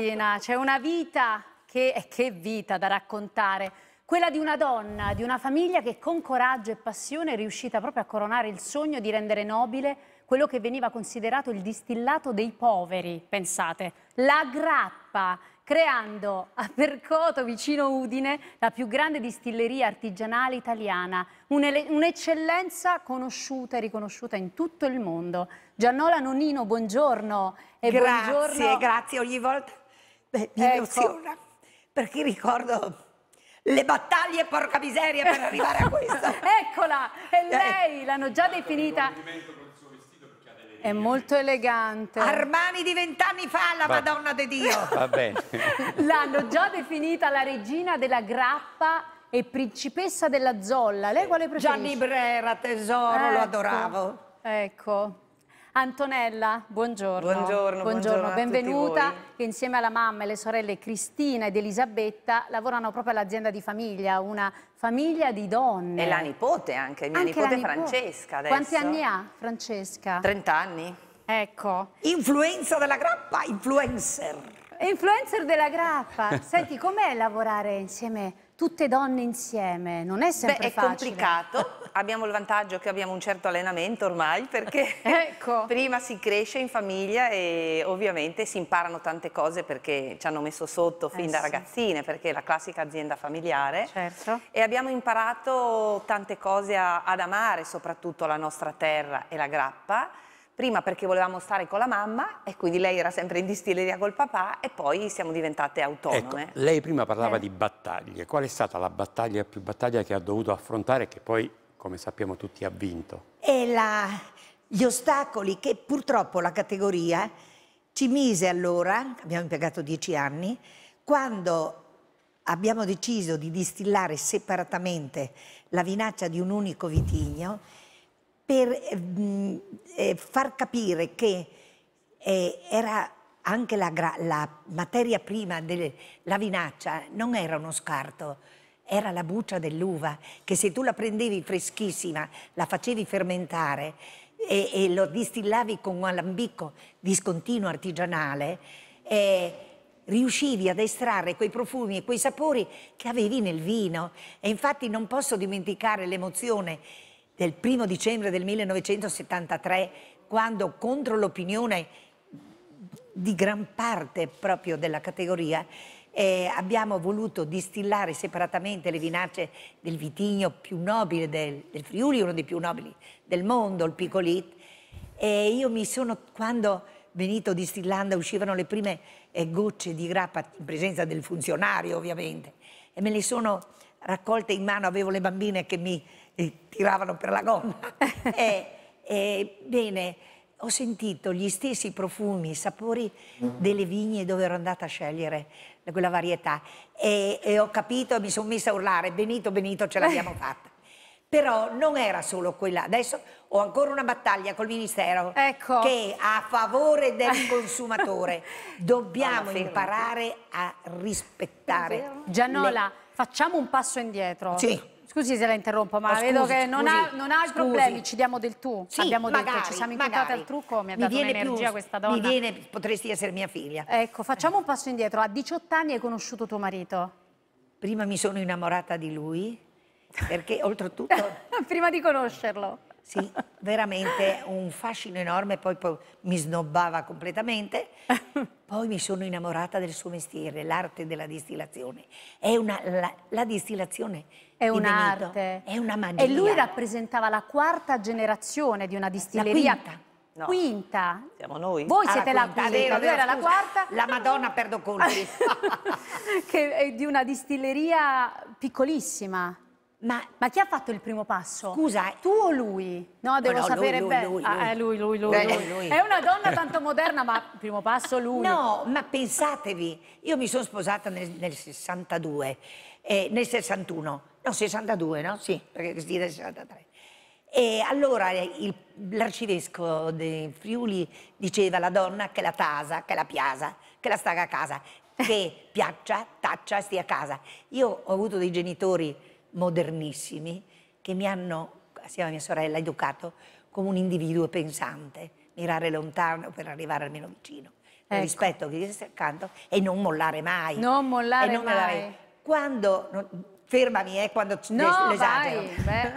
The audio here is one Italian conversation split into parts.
stamattina. C'è una vita che, eh, che vita da raccontare. Quella di una donna, di una famiglia che con coraggio e passione è riuscita proprio a coronare il sogno di rendere nobile quello che veniva considerato il distillato dei poveri, pensate, la grappa, creando a Percoto, vicino Udine, la più grande distilleria artigianale italiana, un'eccellenza conosciuta e riconosciuta in tutto il mondo. Giannola Nonino, buongiorno. E grazie, buongiorno... grazie. Ogni volta Beh, mi ecco. Eh, emoziona, perché ricordo le battaglie, porca miseria, per arrivare a questo. Eccola, è eh. lei, l'hanno già definita. È molto elegante. Armani di vent'anni fa, la Va. Madonna de Dio. Va bene. L'hanno già definita la regina della grappa e principessa della zolla. Lei quale preferisce? Gianni Brera, tesoro, ecco. lo adoravo. Ecco. Antonella, buongiorno. Buongiorno, buongiorno, buongiorno benvenuta. Che insieme alla mamma e le sorelle Cristina ed Elisabetta lavorano proprio all'azienda di famiglia, una famiglia di donne. E la nipote anche, mia anche nipote Francesca adesso. Quanti anni ha Francesca? 30 anni. Ecco. Influenza della grappa, influencer. Influencer della grappa. Senti, com'è lavorare insieme tutte donne insieme, non è sempre Beh, facile. è complicato, abbiamo il vantaggio che abbiamo un certo allenamento ormai perché ecco. prima si cresce in famiglia e ovviamente si imparano tante cose perché ci hanno messo sotto fin eh, da sì. ragazzine perché è la classica azienda familiare certo. e abbiamo imparato tante cose a, ad amare soprattutto la nostra terra e la grappa prima perché volevamo stare con la mamma e quindi lei era sempre in distilleria col papà e poi siamo diventate ecco, autonome. Ecco, lei prima parlava eh. di battaglie, qual è stata la battaglia più battaglia che ha dovuto affrontare e che poi, come sappiamo tutti, ha vinto? È la... gli ostacoli che purtroppo la categoria ci mise allora, abbiamo impiegato dieci anni, quando abbiamo deciso di distillare separatamente la vinaccia di un unico vitigno per mm, eh, far capire che eh, era anche la, la materia prima della vinaccia non era uno scarto, era la buccia dell'uva, che se tu la prendevi freschissima, la facevi fermentare e, e lo distillavi con un alambicco discontinuo artigianale, eh, riuscivi ad estrarre quei profumi e quei sapori che avevi nel vino. E infatti non posso dimenticare l'emozione del primo dicembre del 1973, quando contro l'opinione di gran parte proprio della categoria eh, abbiamo voluto distillare separatamente le vinacce del vitigno più nobile del, del Friuli, uno dei più nobili del mondo, il Picolit. E io mi sono, quando venito distillando uscivano le prime eh, gocce di grappa, in presenza del funzionario ovviamente, e me le sono raccolte in mano, avevo le bambine che mi e tiravano per la gonna. e, e, bene, ho sentito gli stessi profumi, i sapori delle vigne dove ero andata a scegliere quella varietà e, e ho capito e mi sono messa a urlare, Benito, Benito, ce l'abbiamo fatta. Però non era solo quella, adesso ho ancora una battaglia col Ministero ecco. che a favore del consumatore dobbiamo imparare a rispettare. Giannola, le... facciamo un passo indietro. Sì. Scusi se la interrompo, ma, ma scusi, vedo che non ha, non ha problemi, ci diamo del tu. Sì, Abbiamo magari, detto, ci siamo imputate al trucco, mi ha mi dato un'energia questa donna. Mi viene, potresti essere mia figlia. Ecco, facciamo un passo indietro. A 18 anni hai conosciuto tuo marito. Prima mi sono innamorata di lui, perché oltretutto... Prima di conoscerlo. Sì, veramente un fascino enorme, poi, poi mi snobbava completamente. Poi mi sono innamorata del suo mestiere, l'arte della distillazione. Una, la, la, distillazione è di un'arte, è una magia. E lui rappresentava la quarta generazione di una distilleria. La quinta. No. Quinta? Siamo noi. Voi ah, siete la quinta, la quinta. Vero, vero, era la quarta. La Madonna perdo colpi. che è di una distilleria piccolissima. Ma, ma, chi ha fatto il primo passo? Scusa, tu o lui? No, devo no, sapere bene. Lui, lui, ah, eh, lui, lui, lui, Beh, lui, È una donna tanto moderna, ma primo passo lui. No, ma pensatevi, io mi sono sposata nel, nel 62, eh, nel 61, no, 62, no? Sì, perché si dice 63. E allora l'arcivescovo di Friuli diceva alla donna che la tasa, che la piazza, che la staga a casa, che piaccia, taccia, stia a casa. Io ho avuto dei genitori modernissimi che mi hanno, assieme a mia sorella, educato come un individuo pensante, mirare lontano per arrivare almeno vicino. Ecco. Il rispetto che gli sta accanto e non mollare mai. Non mollare non mai. Mollare. Quando, non, fermami eh, quando no, l'esagero,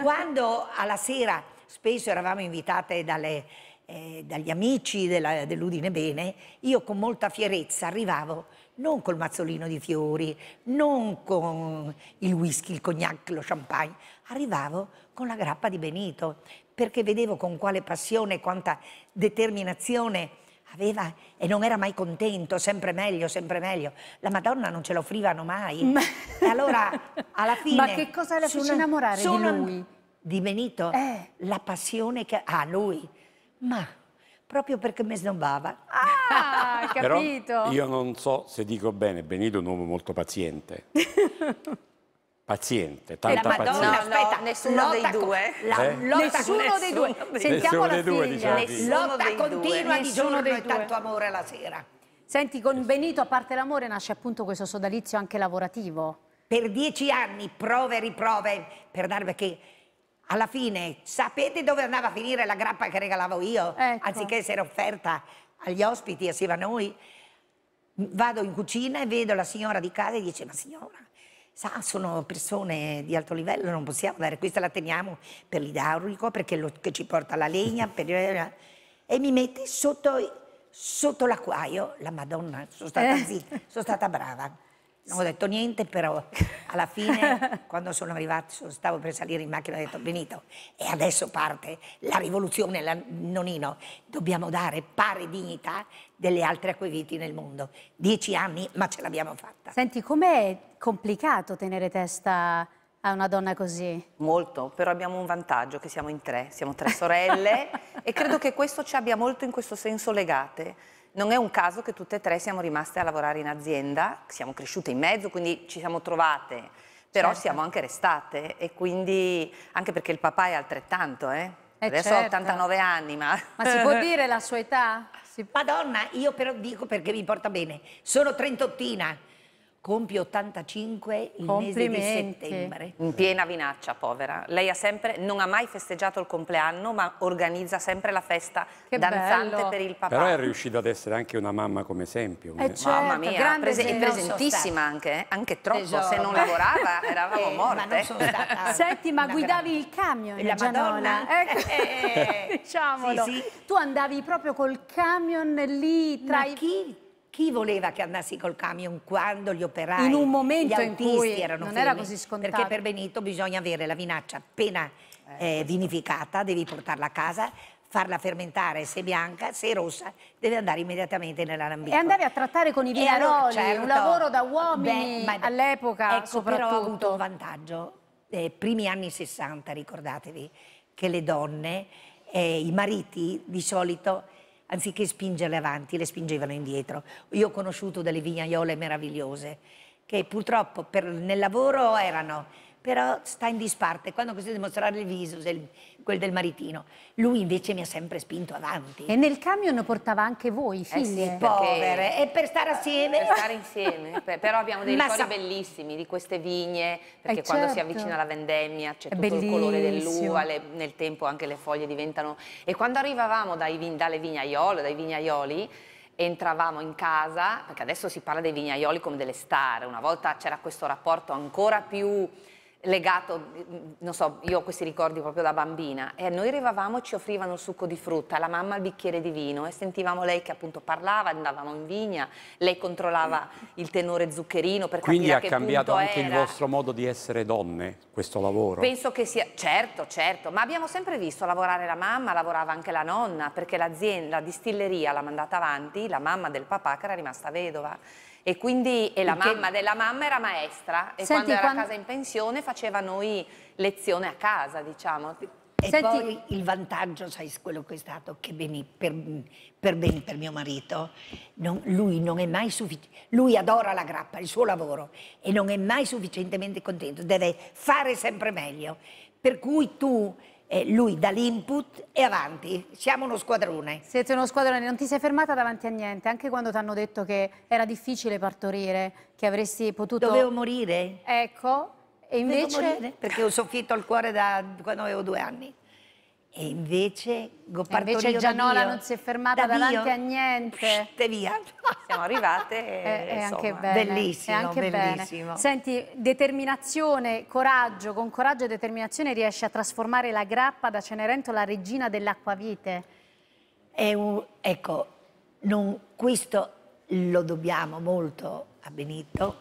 quando alla sera spesso eravamo invitate dalle, eh, dagli amici dell'Udine Bene, io con molta fierezza arrivavo non col mazzolino di fiori, non con il whisky, il cognac, lo champagne, arrivavo con la grappa di Benito, perché vedevo con quale passione, quanta determinazione aveva e non era mai contento, sempre meglio, sempre meglio. La Madonna non ce l'offrivano mai. Ma... E allora alla fine... Ma che cosa le fece innamorare sono, di lui? Di Benito? Eh. La passione che... Ah, lui. Ma proprio perché mi snobbava. Ah, capito! Però io non so se dico bene, Benito è un uomo molto paziente. paziente, tanta eh, Madonna, pazienza. No, aspetta, nessuno dei due. La, eh? lotta, nessuno, dei due. Sentiamo la figlia. Due, diciamo. lotta continua di giorno e tanto amore la sera. Senti, con Benito, a parte l'amore, nasce appunto questo sodalizio anche lavorativo. Per dieci anni, prove e riprove, per darvi che alla fine sapete dove andava a finire la grappa che regalavo io? Ecco. Anziché essere offerta agli ospiti assieme a noi? Vado in cucina e vedo la signora di casa e dice ma signora, sa, sono persone di alto livello, non possiamo dare, questa la teniamo per l'idraulico, perché lo, che ci porta la legna, per... e mi mette sotto, sotto l'acquaio, la madonna, sono stata eh. zitta, sono stata brava. Non ho detto niente, però alla fine, quando sono arrivata, stavo per salire in macchina, ho detto Benito, e adesso parte la rivoluzione, la nonino, dobbiamo dare pari dignità delle altre acqueviti nel mondo. Dieci anni, ma ce l'abbiamo fatta. Senti, com'è complicato tenere testa a una donna così? Molto, però abbiamo un vantaggio che siamo in tre, siamo tre sorelle e credo che questo ci abbia molto in questo senso legate non è un caso che tutte e tre siamo rimaste a lavorare in azienda, siamo cresciute in mezzo, quindi ci siamo trovate, però certo. siamo anche restate e quindi anche perché il papà è altrettanto, eh? Eh Adesso certo. ho 89 anni, ma... Ma si può dire la sua età? Madonna, io però dico perché mi porta bene, sono trentottina, compie 85 il mese di settembre. In piena vinaccia, povera. Lei ha sempre, non ha mai festeggiato il compleanno, ma organizza sempre la festa che danzante bello. per il papà. Però è riuscita ad essere anche una mamma come esempio. Eh certo, mamma mia, prese è presentissima anche, eh? anche troppo. Deso. Se esatto. non lavorava eravamo eh, morte. Ma Senti, ma guidavi il camion, la Madonna. Ecco. Eh, Diciamolo. Sì, sì. Tu andavi proprio col camion lì tra ma i... chi chi voleva che andassi col camion quando gli operai, in un momento in cui erano non fermi, era così scontato. Perché per Benito bisogna avere la vinaccia appena eh, eh vinificata, devi portarla a casa, farla fermentare, se bianca, se rossa, deve andare immediatamente nell'alambico. E andare a trattare con i vignaroli, allora, certo, un lavoro da uomini all'epoca ecco, soprattutto. Però ho avuto un vantaggio, eh, primi anni 60 ricordatevi, che le donne, eh, i mariti di solito anziché spingerle avanti, le spingevano indietro. Io ho conosciuto delle vignaiole meravigliose che purtroppo per, nel lavoro erano però sta in disparte. Quando così dimostrare il viso, quel del maritino, lui invece mi ha sempre spinto avanti. E nel camion portava anche voi, figli? Eh sì, povere, e per stare assieme. Per stare insieme, però abbiamo dei ricordi sa... bellissimi di queste vigne, perché eh quando certo. si avvicina la vendemmia c'è tutto il colore dell'uva, nel tempo anche le foglie diventano... E quando arrivavamo vin, dalle vignaiole, dai vignaioli, entravamo in casa, perché adesso si parla dei vignaioli come delle star, una volta c'era questo rapporto ancora più legato, non so, io ho questi ricordi proprio da bambina, e noi arrivavamo e ci offrivano il succo di frutta, la mamma il bicchiere di vino e sentivamo lei che appunto parlava, andavamo in vigna, lei controllava il tenore zuccherino per Quindi ha cambiato anche era. il vostro modo di essere donne, questo lavoro? Penso che sia, certo, certo, ma abbiamo sempre visto lavorare la mamma, lavorava anche la nonna, perché l'azienda, la distilleria l'ha mandata avanti, la mamma del papà che era rimasta vedova e quindi e la Perché... mamma della mamma era maestra e Senti, quando era quando... a casa in pensione faceva noi lezione a casa, diciamo. E Senti... poi il vantaggio, sai, quello che è stato, che per, per, ben, per mio marito, non, lui non è mai sufficiente, lui adora la grappa, il suo lavoro, e non è mai sufficientemente contento, deve fare sempre meglio. Per cui tu eh, lui dà l'input e avanti, siamo uno squadrone. Siete uno squadrone, non ti sei fermata davanti a niente, anche quando ti hanno detto che era difficile partorire, che avresti potuto... Dovevo morire. Ecco, e invece... Dovevo morire perché ho soffitto al cuore da quando avevo due anni. E invece Gopartorio Invece Gianola non si è fermata davanti a niente. Psh, via. Siamo arrivate e, è, eh, è anche bene. Bellissimo, è anche bellissimo. Bene. Senti, determinazione, coraggio, con coraggio e determinazione riesci a trasformare la grappa da Cenerentola regina dell'acquavite. ecco, non, questo lo dobbiamo molto a Benito,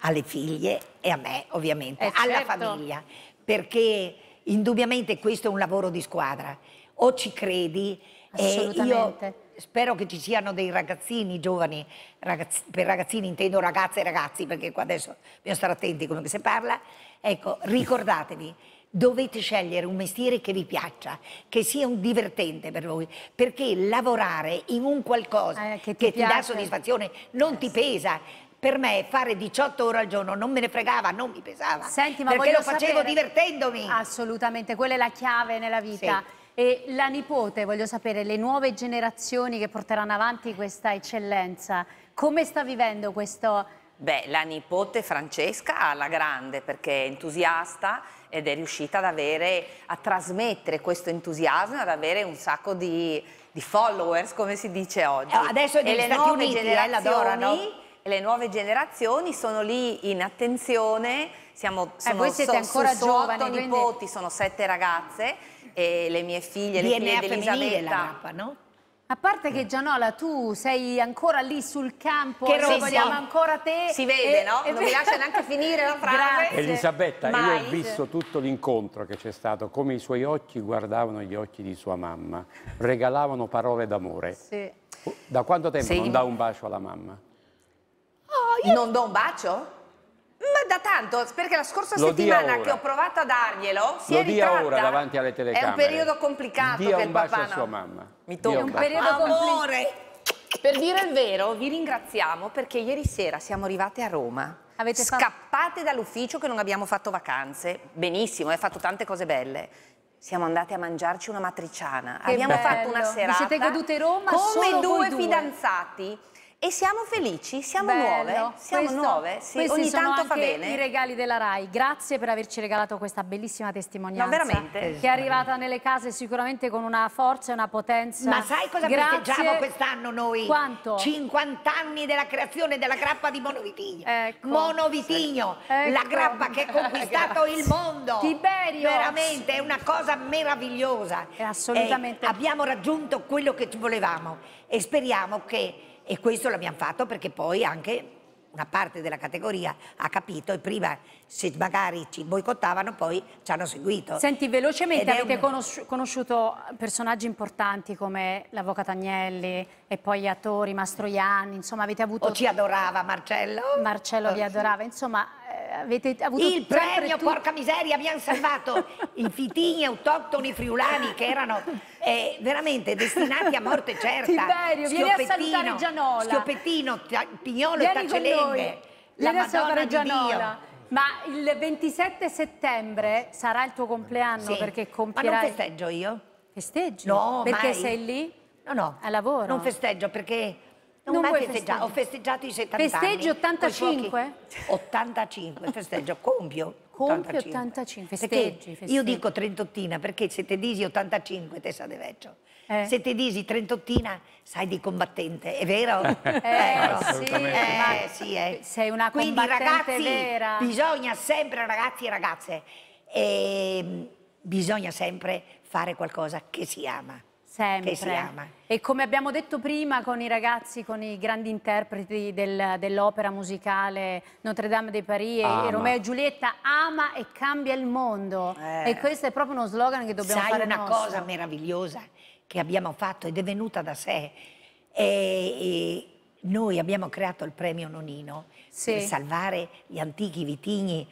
alle figlie e a me ovviamente, eh, alla certo. famiglia, perché indubbiamente questo è un lavoro di squadra. O ci credi Assolutamente. io spero che ci siano dei ragazzini giovani, ragazzi, per ragazzini intendo ragazze e ragazzi, perché qua adesso bisogna stare attenti a quello che si parla. Ecco, ricordatevi, dovete scegliere un mestiere che vi piaccia, che sia un divertente per voi, perché lavorare in un qualcosa eh, che ti, che ti dà soddisfazione non eh, ti pesa per me fare 18 ore al giorno non me ne fregava, non mi pesava. Senti, ma perché lo facevo sapere. divertendomi. Assolutamente, quella è la chiave nella vita. Sì. E la nipote, voglio sapere, le nuove generazioni che porteranno avanti questa eccellenza, come sta vivendo questo... Beh, la nipote Francesca alla grande perché è entusiasta ed è riuscita ad avere, a trasmettere questo entusiasmo, ad avere un sacco di, di followers, come si dice oggi. Eh, adesso è negli e Stati Uniti, eh, l'adorano le nuove generazioni sono lì in attenzione, siamo, eh, sono, eh, voi siete so, ancora so, giovani, otto quindi... nipoti, sono sette ragazze, e le mie figlie, DNA le figlie di Elisabetta. A parte che Gianola, tu sei ancora lì sul campo, che sì, vogliamo ancora te. Si vede, e, no? E non mi lascia neanche finire la frase. Elisabetta, Mai. io ho visto tutto l'incontro che c'è stato, come i suoi occhi guardavano gli occhi di sua mamma, regalavano parole d'amore. Sì. Da quanto tempo non dà un bacio alla mamma? io... Non do un bacio? Ma da tanto, perché la scorsa Lo settimana che ho provato a darglielo si Lo è ritratta. dia ora davanti alle telecamere. È un periodo complicato dia che il papà... un bacio a sua mamma. Mi tocca. È un periodo Amore! Per dire il vero, vi ringraziamo perché ieri sera siamo arrivate a Roma. Avete scappate dall'ufficio che non abbiamo fatto vacanze. Benissimo, hai fatto tante cose belle siamo andate a mangiarci una matriciana. Che Abbiamo bello. fatto una serata. Vi siete godute Roma come due, due fidanzati e siamo felici, siamo Bello. nuove, siamo Questo, nuove, sì, ogni tanto fa bene. i regali della RAI, grazie per averci regalato questa bellissima testimonianza no, veramente. che è esatto. arrivata nelle case sicuramente con una forza e una potenza. Ma sai cosa grazie. festeggiamo quest'anno noi? Quanto? 50 anni della creazione della grappa di Monovitigno, ecco. Monovitigno, ecco. la grappa che ha conquistato il mondo, Tiberio, veramente è una cosa meravigliosa, è assolutamente. Eh, abbiamo raggiunto quello che ci volevamo e speriamo che e questo l'abbiamo fatto perché poi anche una parte della categoria ha capito e prima se magari ci boicottavano poi ci hanno seguito. Senti, velocemente avete un... conosciuto personaggi importanti come l'avvocato Agnelli e poi gli attori Mastroianni, insomma avete avuto... O ci adorava Marcello. Marcello vi oh, adorava, insomma avete avuto il premio, tu... porca miseria, abbiamo salvato i fitini autoctoni friulani che erano eh, veramente destinati a morte certa. Tiberio, vieni a salutare Gianola. Schiopettino, Pignolo vieni e Taccelenghe. La Madonna di Dio. Ma il 27 settembre sarà il tuo compleanno sì. perché compierai... Ma non festeggio io? Festeggio? No, Perché mai. sei lì? No, no. A lavoro? Non festeggio perché non, non festeggiato, ho festeggiato i 70 Festeggi anni. 85? 85, festeggio, compio. Compio 85, festeggi, festeggi. Io dico trentottina perché se te disi 85 te sa di vecchio. Eh. Se te disi trentottina sai di combattente, è vero? Eh, eh, sì, eh sì, eh. Sei una Quindi, ragazzi, vera. bisogna sempre, ragazzi e ragazze, eh, bisogna sempre fare qualcosa che si ama. Sempre. ama. E come abbiamo detto prima con i ragazzi, con i grandi interpreti del, dell'opera musicale Notre Dame de Paris ama. e Romeo e Giulietta, ama e cambia il mondo. Eh. E questo è proprio uno slogan che dobbiamo Sai fare una nostro. cosa meravigliosa che abbiamo fatto ed è venuta da sé. E, e noi abbiamo creato il premio Nonino sì. per salvare gli antichi vitigni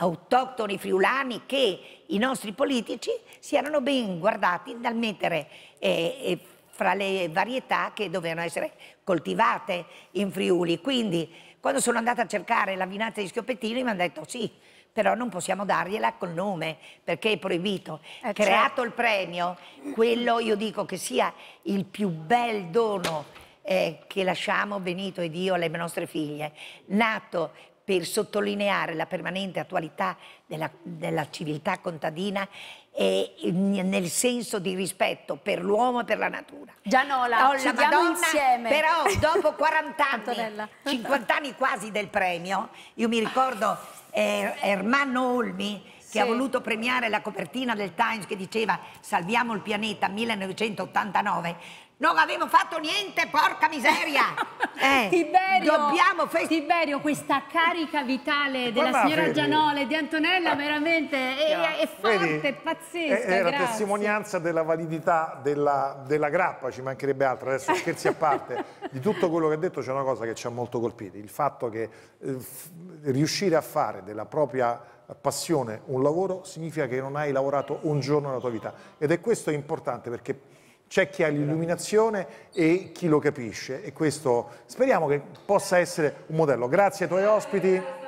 autoctoni friulani che i nostri politici si erano ben guardati dal mettere eh, eh, fra le varietà che dovevano essere coltivate in Friuli. Quindi quando sono andata a cercare la vinazza di Schioppettini mi hanno detto sì, però non possiamo dargliela col nome perché è proibito. Eh, certo. Creato certo. il premio, quello io dico che sia il più bel dono eh, che lasciamo Benito e Dio alle nostre figlie, nato per sottolineare la permanente attualità della, della civiltà contadina e, nel senso di rispetto per l'uomo e per la natura. Già no, la, oh, Madonna, insieme. Però dopo 40 anni, 50 anni quasi del premio, io mi ricordo eh, Ermanno Olmi che sì. ha voluto premiare la copertina del Times che diceva Salviamo il pianeta 1989, non avevo fatto niente, porca miseria! Eh, Tiberio, dobbiamo Tiberio, questa carica vitale eh, della Guarda, signora vedi. Gianole, di Antonella, eh, veramente è, è forte, vedi, è pazzesca. È, la testimonianza della validità della, della, grappa, ci mancherebbe altro. Adesso scherzi a parte, di tutto quello che ha detto c'è una cosa che ci ha molto colpito, il fatto che eh, riuscire a fare della propria passione un lavoro significa che non hai lavorato un giorno nella tua vita. Ed è questo importante perché c'è chi ha l'illuminazione e chi lo capisce e questo speriamo che possa essere un modello. Grazie ai tuoi ospiti.